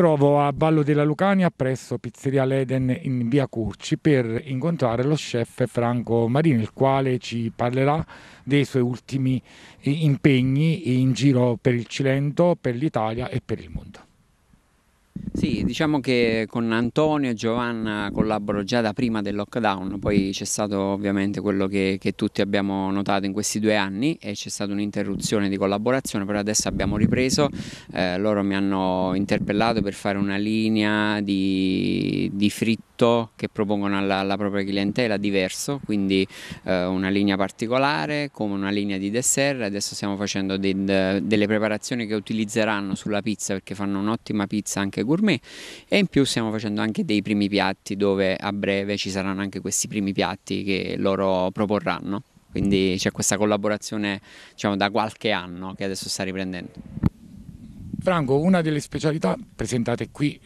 trovo a Vallo della Lucania presso Pizzeria Leden in via Curci per incontrare lo chef Franco Marini, il quale ci parlerà dei suoi ultimi eh, impegni in giro per il Cilento, per l'Italia e per il mondo. Sì, diciamo che con Antonio e Giovanna collaboro già da prima del lockdown, poi c'è stato ovviamente quello che, che tutti abbiamo notato in questi due anni e c'è stata un'interruzione di collaborazione, però adesso abbiamo ripreso, eh, loro mi hanno interpellato per fare una linea di, di fritto prodotto che propongono alla, alla propria clientela diverso, quindi eh, una linea particolare come una linea di dessert, adesso stiamo facendo de, de, delle preparazioni che utilizzeranno sulla pizza perché fanno un'ottima pizza anche gourmet e in più stiamo facendo anche dei primi piatti dove a breve ci saranno anche questi primi piatti che loro proporranno. Quindi c'è questa collaborazione diciamo, da qualche anno che adesso sta riprendendo. Franco, una delle specialità presentate qui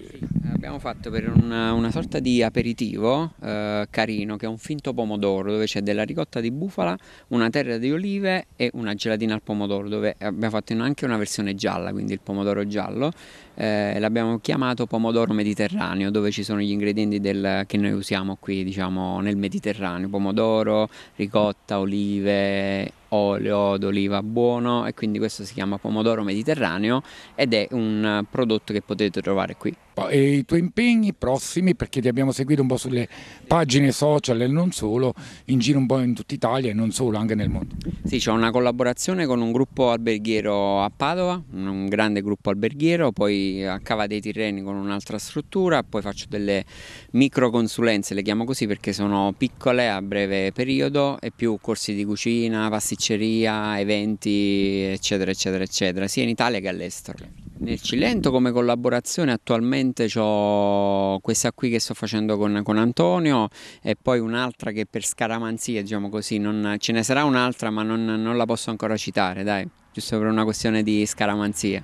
eh, abbiamo fatto per una, una sorta di aperitivo eh, carino che è un finto pomodoro dove c'è della ricotta di bufala, una terra di olive e una gelatina al pomodoro dove abbiamo fatto anche una versione gialla, quindi il pomodoro giallo, eh, l'abbiamo chiamato pomodoro mediterraneo dove ci sono gli ingredienti del, che noi usiamo qui diciamo nel Mediterraneo, pomodoro, ricotta, olive olio d'oliva buono e quindi questo si chiama pomodoro mediterraneo ed è un prodotto che potete trovare qui. E I tuoi impegni prossimi, perché ti abbiamo seguito un po' sulle pagine social e non solo, in giro un po' in tutta Italia e non solo, anche nel mondo. Sì, c'è una collaborazione con un gruppo alberghiero a Padova, un grande gruppo alberghiero, poi a Cava dei Tirreni con un'altra struttura, poi faccio delle micro consulenze, le chiamo così perché sono piccole a breve periodo e più corsi di cucina, pasticceria, eventi, eccetera, eccetera, eccetera, sia in Italia che all'estero nel Cilento come collaborazione attualmente ho questa qui che sto facendo con, con Antonio e poi un'altra che per scaramanzia diciamo così, non, ce ne sarà un'altra ma non, non la posso ancora citare dai, giusto per una questione di scaramanzia.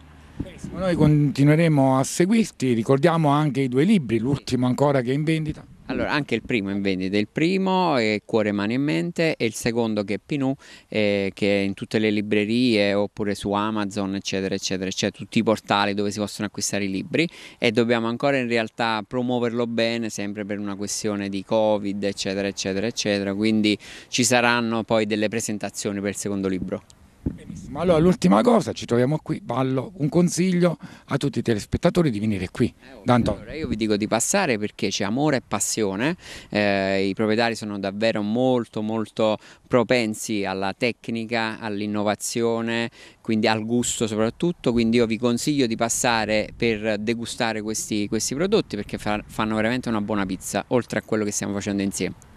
Noi continueremo a seguirti, ricordiamo anche i due libri, l'ultimo ancora che è in vendita. Allora, mm. anche il primo in vendita, il primo è Cuore, Mani e Mente e il secondo che è Pinù, eh, che è in tutte le librerie oppure su Amazon, eccetera, eccetera, cioè tutti i portali dove si possono acquistare i libri e dobbiamo ancora in realtà promuoverlo bene, sempre per una questione di Covid, eccetera, eccetera, eccetera, quindi ci saranno poi delle presentazioni per il secondo libro. Benissimo. Allora, l'ultima cosa, ci troviamo qui, ballo, un consiglio a tutti i telespettatori di venire qui. Eh, Danto. Allora, io vi dico di passare perché c'è amore e passione, eh, i proprietari sono davvero molto molto propensi alla tecnica, all'innovazione, quindi al gusto soprattutto, quindi io vi consiglio di passare per degustare questi, questi prodotti perché fa, fanno veramente una buona pizza, oltre a quello che stiamo facendo insieme.